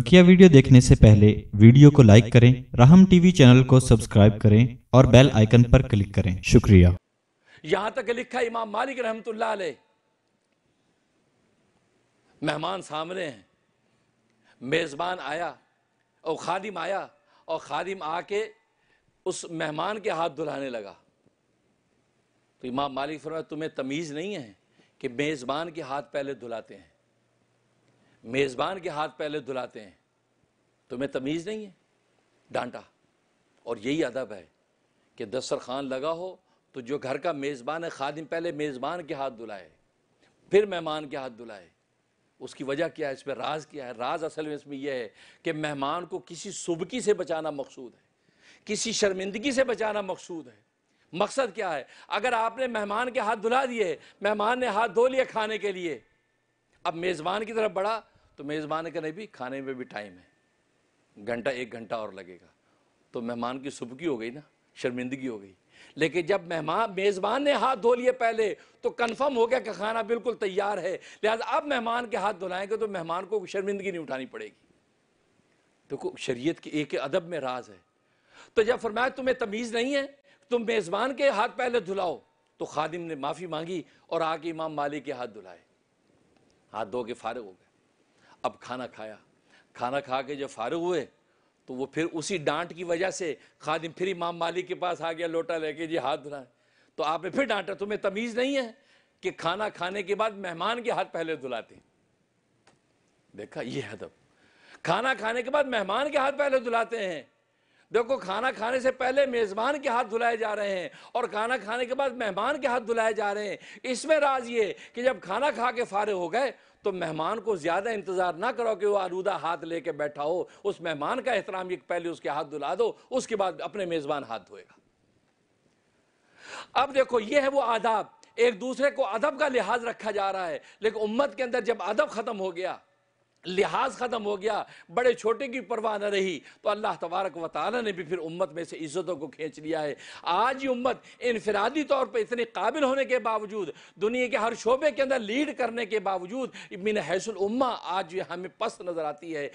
बकिया वीडियो देखने से पहले वीडियो को लाइक करें राहम टीवी चैनल को सब्सक्राइब करें और बेल आइकन पर क्लिक करें शुक्रिया यहां तक लिखा इमाम मालिक रहमत मेहमान सामने हैं मेजबान आया और खादिम आया और खादिम आके उस मेहमान के हाथ धुलाने लगा तो इमाम मालिक फरमा तुम्हें तमीज़ नहीं है कि मेज़बान के हाथ पहले धुलाते हैं मेज़बान के हाथ पहले धुलाते हैं तो मैं तमीज़ नहीं है डांटा और यही अदब है कि खान लगा हो तो जो घर का मेज़बान है खादिम पहले मेज़बान के हाथ धुलाए फिर मेहमान के हाथ धुलाए उसकी वजह क्या है इसमें राज क्या है राज असल में इसमें यह है कि मेहमान को किसी सुबकी से बचाना मकसूद है किसी शर्मिंदगी से बचाना मकसूद है मकसद क्या है अगर आपने मेहमान के हाथ धुला दिए मेहमान ने हाथ धो लिए खाने के लिए अब मेज़बान की तरफ बढ़ा तो मेज़बान का नहीं भी खाने में भी टाइम है घंटा एक घंटा और लगेगा तो मेहमान की सुबकी हो गई ना शर्मिंदगी हो गई लेकिन जब मेहमान मेज़बान ने हाथ धो लिए पहले तो कन्फर्म हो गया कि खाना बिल्कुल तैयार है लिहाजा अब मेहमान के हाथ धुलाएंगे तो मेहमान को शर्मिंदगी नहीं उठानी पड़ेगी देखो तो शरीयत के एक अदब में राज है तो जब फरमाया तुम्हें तमीज़ नहीं है तुम मेज़बान के हाथ पहले धुलाओ तो खादिम ने माफ़ी मांगी और आके इमाम मालिक के हाथ धुलाए हाथ धो के फारग हो गए अब खाना खाया खाना खा के जब फारग हुए तो वो फिर उसी डांट की वजह से खादिम फिर इमाम मालिक के पास आ गया लोटा लेके जी हाथ धुलाए तो आपने फिर डांटा तुम्हें तमीज़ नहीं है कि खाना खाने के बाद मेहमान के हाथ पहले धुलाते देखा ये हदब खाना खाने के बाद मेहमान के हाथ पहले धुलाते हैं देखो खाना खाने से पहले मेज़बान के हाथ धुलाए जा रहे हैं और खाना खाने के बाद मेहमान के हाथ धुलाए जा रहे हैं इसमें राज ये कि जब खाना खा के फारे हो गए तो मेहमान को ज़्यादा इंतज़ार ना करो कि वो आलूदा हाथ लेके बैठा हो उस मेहमान का एहतराम ये पहले उसके हाथ धुला दो उसके बाद अपने मेज़बान हाथ धोएगा अब देखो ये है वो आदाब एक दूसरे को अदब का लिहाज रखा जा रहा है लेकिन उम्मत के अंदर जब अदब ख़त्म हो गया लिहाज ख़त्म हो गया बड़े छोटे की परवाह न रही तो अल्लाह तबारक व ने भी फिर उम्मत में से इज़्ज़तों को खींच लिया है आज ये उम्मत इनफरादी तौर पर इतने काबिल होने के बावजूद दुनिया के हर शोबे के अंदर लीड करने के बावजूद मिन हैसुल उम्मा आज ये हमें पस्त नज़र आती है